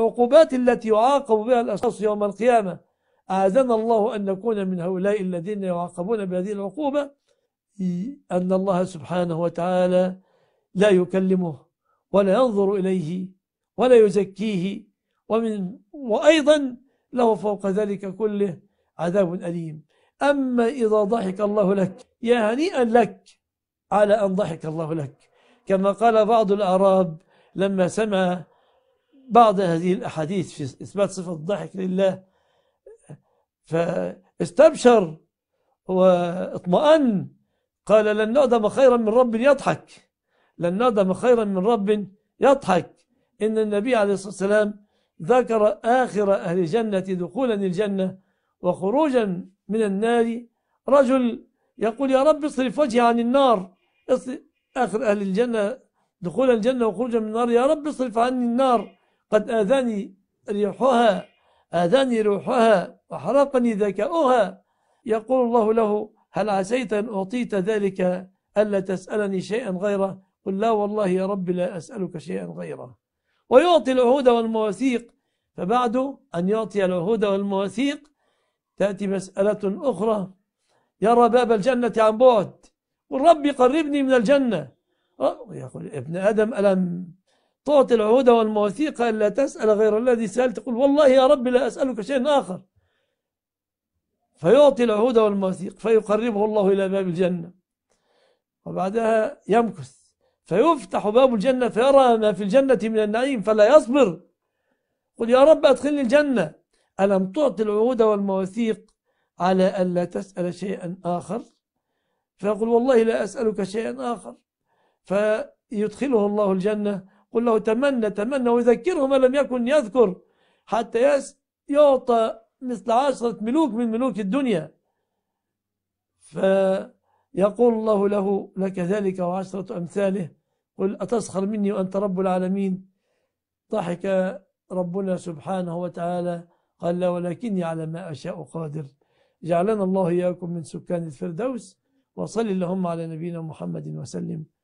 العقوبات التي يعاقب بها الأشخاص يوم القيامة أعزنا الله أن نكون من هؤلاء الذين يعاقبون بهذه العقوبة أن الله سبحانه وتعالى لا يكلمه ولا ينظر إليه ولا يزكيه ومن وأيضا له فوق ذلك كله عذاب أليم أما إذا ضحك الله لك يا هنيئا لك على أن ضحك الله لك كما قال بعض الأعراب لما سمع بعض هذه الأحاديث في إثبات صفة الضحك لله فاستبشر واطمأن قال لن نعدم خيرا من رب يضحك لن نعدم خيرا من رب يضحك إن النبي عليه الصلاة والسلام ذكر آخر أهل الجنة دخولا الجنة وخروجا من النار رجل يقول يا رب اصرف وجهي عن النار آخر أهل الجنة دخول الجنة وخروجا من النار يا رب اصرف عني النار قد آذاني ريحها آذاني روحها وحرقني ذكاؤها يقول الله له هل عسيت أن أعطيت ذلك ألا تسألني شيئا غيره قل لا والله يا رب لا أسألك شيئا غيره ويعطي العهود والمواثيق فبعد أن يعطي العهود والمواثيق تأتي مسألة أخرى يرى باب الجنة عن بعد والرب قربني من الجنة أه، يقول ابن آدم ألم تعطي العهود والمواثيق ألا تسأل غير الذي سألت تقول والله يا رب لا أسألك شيء آخر فيعطي العهود والمواثيق فيقربه الله إلى باب الجنة وبعدها يمكث فيفتح باب الجنة فيرى ما في الجنة من النعيم فلا يصبر قل يا رب أدخلني الجنة ألم تعطي العهود والمواثيق على ألا تسأل شيئا آخر فيقول والله لا أسألك شيئا آخر فيدخله الله الجنة قل له تمنى تمنى ويذكره ما لم يكن يذكر حتى يعطى مثل عشرة ملوك من ملوك الدنيا فيقول الله له لك ذلك وعشرة أمثاله قل أتسخر مني وأنت رب العالمين ضحك ربنا سبحانه وتعالى قال لا ولكني على ما أشاء قادر جعلنا الله إياكم من سكان الفردوس وصل اللهم على نبينا محمد وسلم